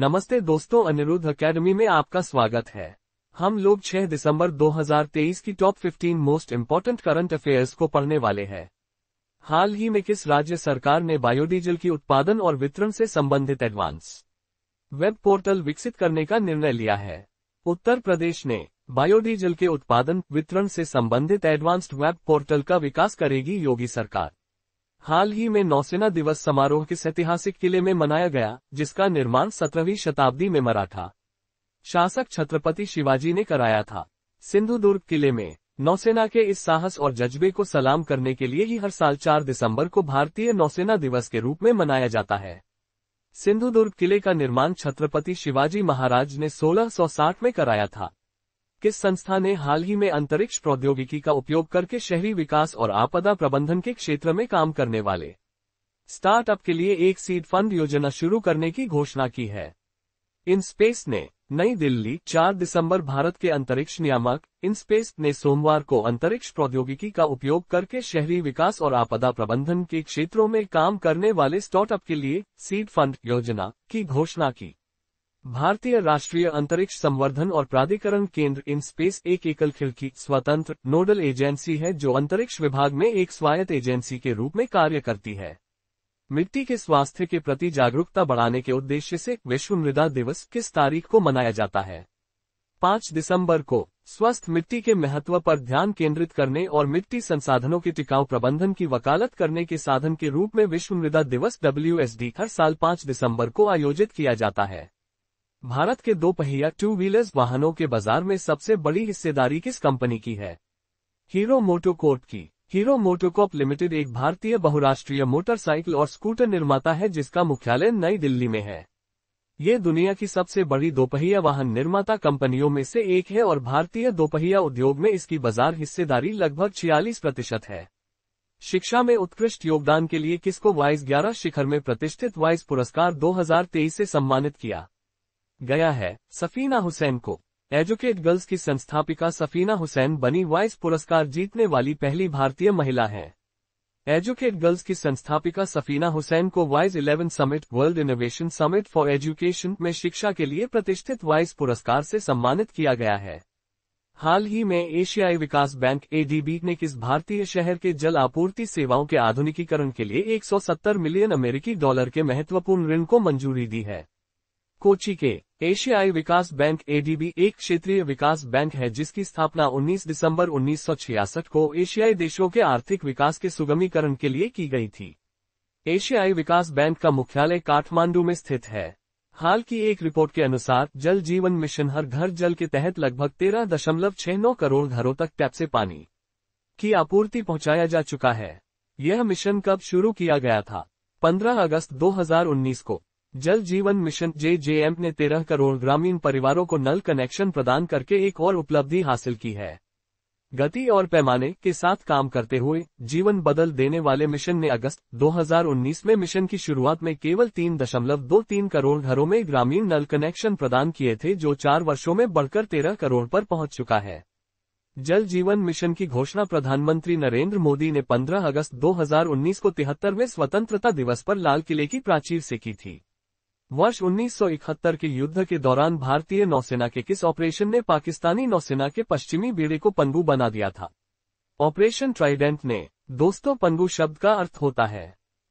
नमस्ते दोस्तों अनिरुद्ध एकेडमी में आपका स्वागत है हम लोग 6 दिसंबर 2023 की top 15 most important current affairs को पढ़ने वाले हैं हाल ही में किस राज्य सरकार ने बायोडीजल की उत्पादन और वितरण से संबंधित एडवांस वेब पोर्टल विकसित करने का निर्णय लिया है उत्तर प्रदेश ने बायोडीजल के उत्पादन वितरण से संबंधित एडवांस्ड वेब पोर्टल का विकास करेगी योगी सरकार हाल ही में नौसेना दिवस समारोह किस ऐतिहासिक किले में मनाया गया जिसका निर्माण सत्रहवीं शताब्दी में मराठा शासक छत्रपति शिवाजी ने कराया था सिंधु दुर्ग किले में नौसेना के इस साहस और जज्बे को सलाम करने के लिए ही हर साल 4 दिसंबर को भारतीय नौसेना दिवस के रूप में मनाया जाता है सिंधुदुर्ग किले का निर्माण छत्रपति शिवाजी महाराज ने 1660 में कराया था किस संस्था ने हाल ही में अंतरिक्ष प्रौद्योगिकी का उपयोग करके शहरी विकास और आपदा प्रबंधन के क्षेत्र में काम करने वाले स्टार्टअप के लिए एक सीड फंड योजना शुरू करने की घोषणा की है इन स्पेस ने नई दिल्ली 4 दिसंबर भारत के अंतरिक्ष नियामक इन स्पेस ने सोमवार को अंतरिक्ष प्रौद्योगिकी का उपयोग करके शहरी विकास और आपदा प्रबंधन के क्षेत्रों में काम करने वाले स्टार्टअप के लिए सीड फंड योजना की घोषणा की भारतीय राष्ट्रीय अंतरिक्ष संवर्धन और प्राधिकरण केंद्र इन स्पेस एक एकल खिड़की स्वतंत्र नोडल एजेंसी है जो अंतरिक्ष विभाग में एक स्वायत्त एजेंसी के रूप में कार्य करती है मिट्टी के स्वास्थ्य के प्रति जागरूकता बढ़ाने के उद्देश्य से विश्व मृदा दिवस किस तारीख को मनाया जाता है पाँच दिसंबर को स्वस्थ मिट्टी के महत्व पर ध्यान केंद्रित करने और मिट्टी संसाधनों के टिकाऊ प्रबंधन की वकालत करने के साधन के रूप में विश्व मृदा दिवस डब्ल्यू हर साल पाँच दिसम्बर को आयोजित किया जाता है भारत के दो पहिया टू व्हीलर्स वाहनों के बाजार में सबसे बड़ी हिस्सेदारी किस कंपनी की है हीरो मोटोकोर्ट की हीरो मोटोकॉप लिमिटेड एक भारतीय बहुराष्ट्रीय मोटरसाइकिल और स्कूटर निर्माता है जिसका मुख्यालय नई दिल्ली में है ये दुनिया की सबसे बड़ी दोपहिया वाहन निर्माता कंपनियों में से एक है और भारतीय दोपहिया उद्योग में इसकी बाजार हिस्सेदारी लगभग छियालीस प्रतिशत है शिक्षा में उत्कृष्ट योगदान के लिए किसको वाइस ग्यारह शिखर में प्रतिष्ठित वाइस पुरस्कार 2023 से सम्मानित किया गया है सफीना हुसैन को एजुकेट गर्ल्स की संस्थापिका सफीना हुसैन बनी वाइस पुरस्कार जीतने वाली पहली भारतीय महिला हैं एजुकेट गर्ल्स की संस्थापिका सफीना हुसैन को वाइज 11 summit world innovation summit for education में शिक्षा के लिए प्रतिष्ठित वाइज पुरस्कार से सम्मानित किया गया है हाल ही में एशियाई विकास बैंक एडीबी ने किस भारतीय शहर के जल आपूर्ति सेवाओं के आधुनिकीकरण के लिए 170 मिलियन अमेरिकी डॉलर के महत्वपूर्ण ऋण को मंजूरी दी है कोची के एशियाई विकास बैंक एडीबी एक क्षेत्रीय विकास बैंक है जिसकी स्थापना 19 दिसंबर 1966 को एशियाई देशों के आर्थिक विकास के सुगमीकरण के लिए की गई थी एशियाई विकास बैंक का मुख्यालय काठमांडू में स्थित है हाल की एक रिपोर्ट के अनुसार जल जीवन मिशन हर घर जल के तहत लगभग तेरह दशमलव छह नौ करोड़ घरों तक टैप से पानी की आपूर्ति पहुंचाया जा चुका है यह मिशन कब शुरू किया गया था 15 अगस्त 2019 को जल जीवन मिशन जे जे एम ने तेरह करोड़ ग्रामीण परिवारों को नल कनेक्शन प्रदान करके एक और उपलब्धि हासिल की है गति और पैमाने के साथ काम करते हुए जीवन बदल देने वाले मिशन ने अगस्त 2019 में मिशन की शुरुआत में केवल तीन दशमलव दो तीन करोड़ घरों में ग्रामीण नल कनेक्शन प्रदान किए थे जो चार वर्षों में बढ़कर तेरह करोड़ पर पहुंच चुका है जल जीवन मिशन की घोषणा प्रधानमंत्री नरेंद्र मोदी ने 15 अगस्त 2019 को तिहत्तरवें स्वतंत्रता दिवस पर लाल किले की प्राचीर से की थी वर्ष 1971 के युद्ध के दौरान भारतीय नौसेना के किस ऑपरेशन ने पाकिस्तानी नौसेना के पश्चिमी बेड़े को पनबू बना दिया था ऑपरेशन ट्राइडेंट ने दोस्तों पनबू शब्द का अर्थ होता है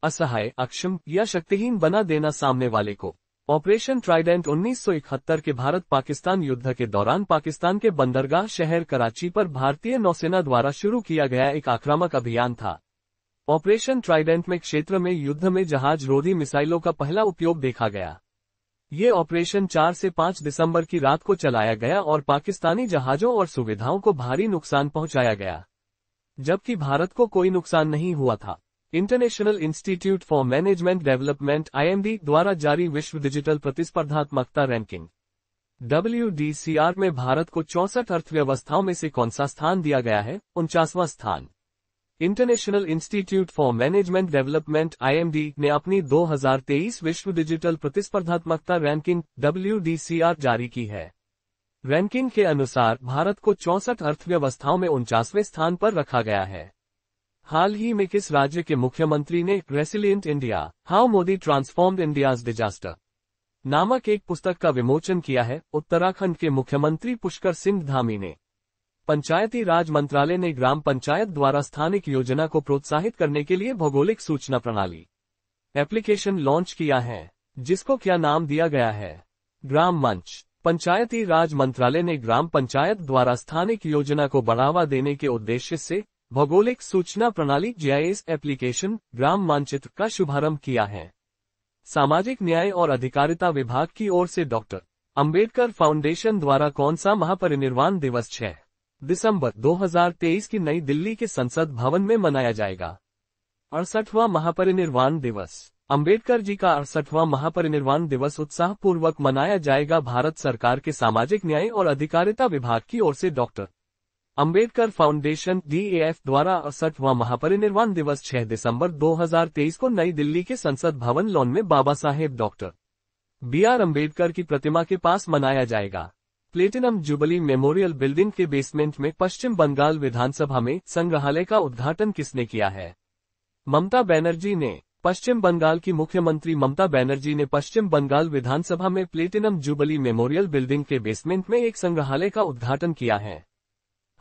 असहाय अक्षम या शक्तिहीन बना देना सामने वाले को ऑपरेशन ट्राइडेंट 1971 के भारत पाकिस्तान युद्ध के दौरान पाकिस्तान के बंदरगाह शहर कराची पर भारतीय नौसेना द्वारा शुरू किया गया एक आक्रामक अभियान था ऑपरेशन ट्राइडेंट में क्षेत्र में युद्ध में जहाज रोधी मिसाइलों का पहला उपयोग देखा गया ये ऑपरेशन 4 से 5 दिसंबर की रात को चलाया गया और पाकिस्तानी जहाजों और सुविधाओं को भारी नुकसान पहुंचाया गया जबकि भारत को कोई नुकसान नहीं हुआ था international institute for management development IMD द्वारा जारी विश्व डिजिटल प्रतिस्पर्धात्मकता रैंकिंग डब्ल्यू में भारत को चौसठ अर्थव्यवस्थाओं में से कौन सा स्थान दिया गया है उनचासवां स्थान international institute for management development IMD ने अपनी 2023 विश्व डिजिटल प्रतिस्पर्धात्मकता रैंकिंग डब्ल्यू जारी की है रैंकिंग के अनुसार भारत को चौसठ अर्थव्यवस्थाओं में उनचासवें स्थान पर रखा गया है हाल ही में किस राज्य के मुख्यमंत्री ने resilient India how Modi transform India disaster नामक एक पुस्तक का विमोचन किया है उत्तराखंड के मुख्यमंत्री पुष्कर सिंह धामी ने पंचायती राज मंत्रालय ने ग्राम पंचायत द्वारा स्थानिक योजना को प्रोत्साहित करने के लिए भौगोलिक सूचना प्रणाली एप्लीकेशन लॉन्च किया है जिसको क्या नाम दिया गया है ग्राम मंच पंचायती राज मंत्रालय ने ग्राम पंचायत द्वारा स्थानिक योजना को बढ़ावा देने के उद्देश्य से भौगोलिक सूचना प्रणाली जीआईएस एप्लीकेशन ग्राम मानचित्र का शुभारंभ किया है सामाजिक न्याय और अधिकारिता विभाग की ओर से डॉक्टर अंबेडकर फाउंडेशन द्वारा कौन सा महापरिनिर्वाण दिवस छह दिसंबर 2023 की नई दिल्ली के संसद भवन में मनाया जाएगा अड़सठवा महापरिनिर्वाण दिवस अंबेडकर जी का अड़सठवा महापरिनिर्वाण दिवस उत्साह पूर्वक मनाया जाएगा भारत सरकार के सामाजिक न्याय और अधिकारिता विभाग की ओर से डॉक्टर अंबेडकर फाउंडेशन डीएएफ द्वारा अड़सठवा महापरिनिर्वाण दिवस 6 दिसंबर 2023 को नई दिल्ली के संसद भवन लॉन में Baba Saheb doctor B R Ambedkar की प्रतिमा के पास मनाया जाएगा प्लेटिनम जुबली मेमोरियल बिल्डिंग के बेसमेंट में पश्चिम बंगाल विधानसभा में संग्रहालय का उद्घाटन किसने किया है ममता बनर्जी ने पश्चिम बंगाल की मुख्यमंत्री ममता बैनर्जी ने पश्चिम बंगाल विधानसभा में प्लेटिनम जुबली मेमोरियल बिल्डिंग के बेसमेंट में एक संग्रहालय का उद्घाटन किया है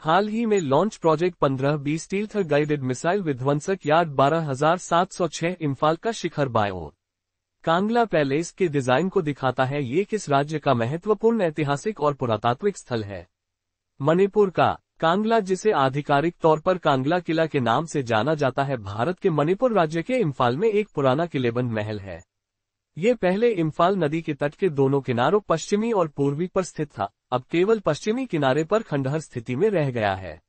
हाल ही में launch project 15 B stealth guided missile विध्वंसक यार्ड 12706 इम्फाल का शिखर बायो कांगला पैलेस के डिजाइन को दिखाता है ये किस राज्य का महत्वपूर्ण ऐतिहासिक और पुरातात्विक स्थल है मणिपुर का कांगला जिसे आधिकारिक तौर पर कांगला किला के नाम से जाना जाता है भारत के मणिपुर राज्य के इम्फाल में एक पुराना किलेबंद महल है ये पहले इम्फाल नदी के तट के दोनों किनारों पश्चिमी और पूर्वी पर स्थित था अब केवल पश्चिमी किनारे पर खंडहर स्थिति में रह गया है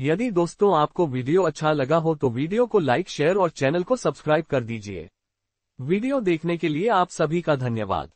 यदि दोस्तों आपको वीडियो अच्छा लगा हो तो वीडियो को लाइक शेयर और चैनल को सब्सक्राइब कर दीजिए वीडियो देखने के लिए आप सभी का धन्यवाद